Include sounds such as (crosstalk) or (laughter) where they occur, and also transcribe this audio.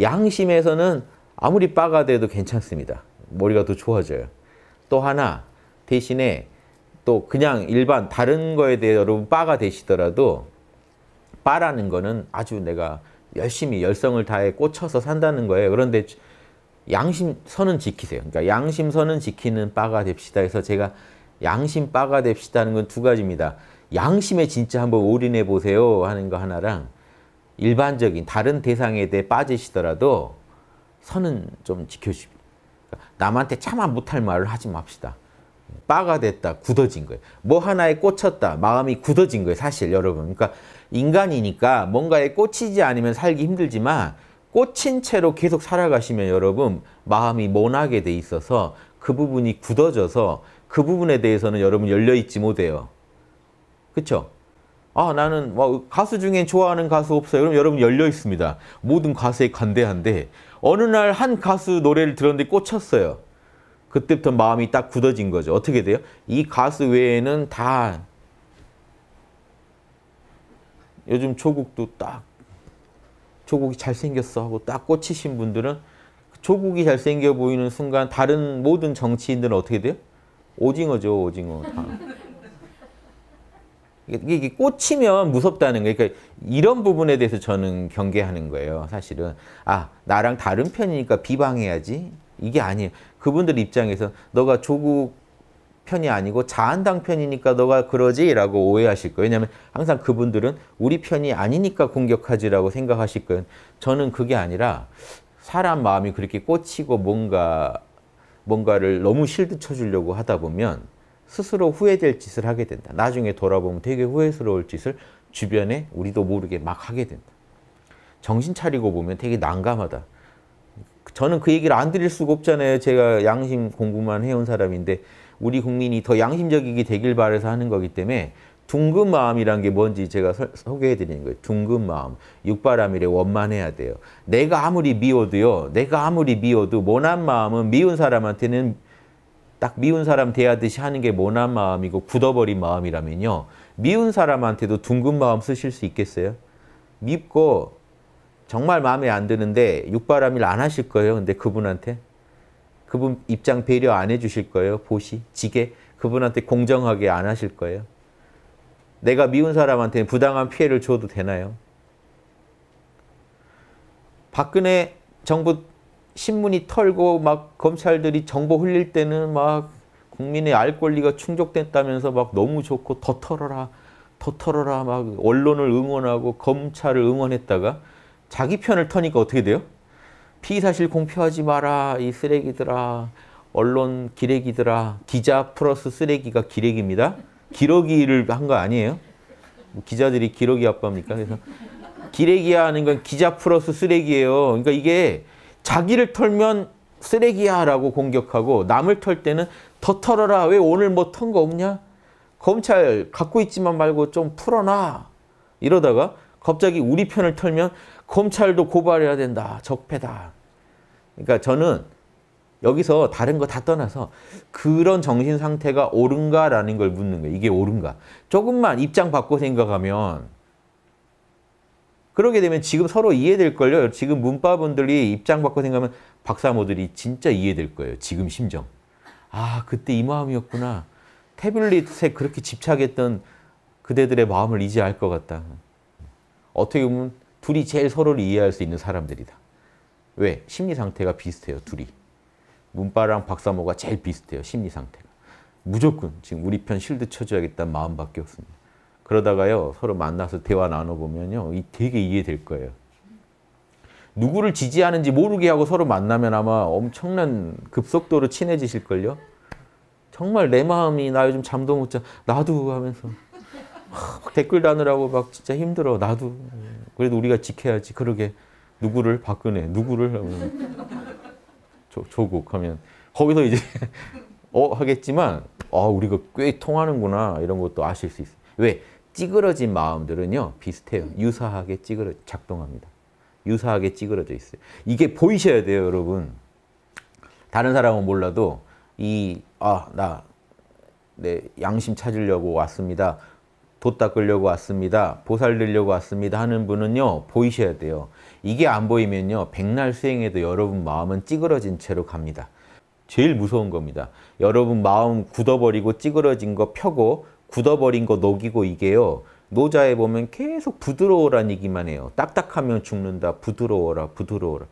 양심에서는 아무리 빠가 돼도 괜찮습니다. 머리가 더 좋아져요. 또 하나 대신에 또 그냥 일반 다른 거에 대해 여러분 빠가 되시더라도 빠라는 거는 아주 내가 열심히 열성을 다해 꽂혀서 산다는 거예요. 그런데 양심선은 지키세요. 그러니까 양심선은 지키는 빠가 됩시다 해서 제가 양심 빠가 됩시다는 건 두 가지입니다. 양심에 진짜 한번 올인해 보세요 하는 거 하나랑 일반적인 다른 대상에 대해 빠지시더라도 선은 좀 지켜주십시오. 그러니까 남한테 참아 못할 말을 하지 맙시다. 빠가 됐다, 굳어진 거예요. 뭐 하나에 꽂혔다, 마음이 굳어진 거예요, 사실 여러분. 그러니까 인간이니까 뭔가에 꽂히지 않으면 살기 힘들지만 꽂힌 채로 계속 살아가시면 여러분 마음이 모나게 돼 있어서 그 부분이 굳어져서 그 부분에 대해서는 여러분 열려있지 못해요. 그렇죠? 아 나는 뭐 가수 중에 좋아하는 가수 없어요. 그럼 여러분 열려 있습니다. 모든 가수에 관대한데 어느 날 한 가수 노래를 들었는데 꽂혔어요. 그때부터 마음이 딱 굳어진 거죠. 어떻게 돼요? 이 가수 외에는 다 요즘 조국도 딱 조국이 잘생겼어 하고 딱 꽂히신 분들은 조국이 잘생겨 보이는 순간 다른 모든 정치인들은 어떻게 돼요? 오징어죠, 오징어. 다. 이게 꽂히면 무섭다는 거예요. 그러니까 이런 부분에 대해서 저는 경계하는 거예요. 사실은 아 나랑 다른 편이니까 비방해야지 이게 아니에요. 그분들 입장에서 너가 조국 편이 아니고 자한당 편이니까 너가 그러지라고 오해하실 거예요. 왜냐하면 항상 그분들은 우리 편이 아니니까 공격하지라고 생각하실 거예요. 저는 그게 아니라 사람 마음이 그렇게 꽂히고 뭔가 뭔가를 너무 실드 쳐주려고 하다 보면 스스로 후회될 짓을 하게 된다. 나중에 돌아보면 되게 후회스러울 짓을 주변에 우리도 모르게 막 하게 된다. 정신 차리고 보면 되게 난감하다. 저는 그 얘기를 안 드릴 수가 없잖아요. 제가 양심 공부만 해온 사람인데 우리 국민이 더 양심적이게 되길 바라서 하는 거기 때문에 둥근 마음이란 게 뭔지 제가 서, 소개해 드리는 거예요. 둥근 마음. 육바람일에 원만해야 돼요. 내가 아무리 미워도요. 내가 아무리 미워도 모난 마음은 미운 사람한테는 딱 미운 사람 대하듯이 하는 게 모난 마음이고 굳어버린 마음이라면요. 미운 사람한테도 둥근 마음 쓰실 수 있겠어요? 밉고 정말 마음에 안 드는데 육바람일 안 하실 거예요. 근데 그분한테. 그분 입장 배려 안 해주실 거예요. 보시, 지게. 그분한테 공정하게 안 하실 거예요. 내가 미운 사람한테 부당한 피해를 줘도 되나요? 박근혜 정부 신문이 털고 막 검찰들이 정보 흘릴 때는 막 국민의 알 권리가 충족됐다면서 막 너무 좋고 더 털어라 더 털어라 막 언론을 응원하고 검찰을 응원했다가 자기 편을 터니까 어떻게 돼요? 피의사실 공표하지 마라 이 쓰레기들아 언론 기레기들아 기자 플러스 쓰레기가 기레기입니다. 기러기를 한 거 아니에요? 기자들이 기러기 아빠입니까? 그래서 기레기야 하는 건 기자 플러스 쓰레기예요. 그러니까 이게 자기를 털면 쓰레기야 라고 공격하고 남을 털 때는 더 털어라. 왜 오늘 뭐 턴 거 없냐? 검찰 갖고 있지만 말고 좀 풀어놔. 이러다가 갑자기 우리 편을 털면 검찰도 고발해야 된다. 적폐다. 그러니까 저는 여기서 다른 거 다 떠나서 그런 정신 상태가 옳은가라는 걸 묻는 거예요. 이게 옳은가. 조금만 입장 바꿔 생각하면 그러게 되면 지금 서로 이해될걸요. 지금 문과분들이 입장 바꿔 생각하면 박사모들이 진짜 이해될 거예요. 지금 심정. 아, 그때 이 마음이었구나. 태블릿에 그렇게 집착했던 그대들의 마음을 이제 알 것 같다. 어떻게 보면 둘이 제일 서로를 이해할 수 있는 사람들이다. 왜? 심리 상태가 비슷해요, 둘이. 문바랑 박사모가 제일 비슷해요, 심리 상태가. 무조건 지금 우리 편 실드 쳐줘야겠다는 마음밖에 없습니다. 그러다가요 서로 만나서 대화 나눠보면요 되게 이해될 거예요. 누구를 지지하는지 모르게 하고 서로 만나면 아마 엄청난 급속도로 친해지실걸요. 정말 내 마음이 나 요즘 잠도 못 자. 나도 하면서 막 댓글 다느라고 막 진짜 힘들어. 나도. 그래도 우리가 지켜야지. 그러게 누구를 박근혜 누구를 하면 조, 조국 하면 거기서 이제 (laughs) 어 하겠지만 아 우리가 꽤 통하는구나 이런 것도 아실 수 있어요. 왜? 찌그러진 마음들은요. 비슷해요. 음. 유사하게 찌그러 작동합니다. 유사하게 찌그러져 있어요. 이게 보이셔야 돼요, 여러분. 다른 사람은 몰라도 이 아, 나 내 양심 찾으려고 왔습니다. 도 닦으려고 왔습니다. 보살 들려고 왔습니다. 하는 분은요. 보이셔야 돼요. 이게 안 보이면요. 백날 수행해도 여러분 마음은 찌그러진 채로 갑니다. 제일 무서운 겁니다. 여러분 마음 굳어버리고 찌그러진 거 펴고 굳어버린 거 녹이고 이게요. 노자에 보면 계속 부드러워란 얘기만 해요. 딱딱하면 죽는다. 부드러워라. 부드러워라.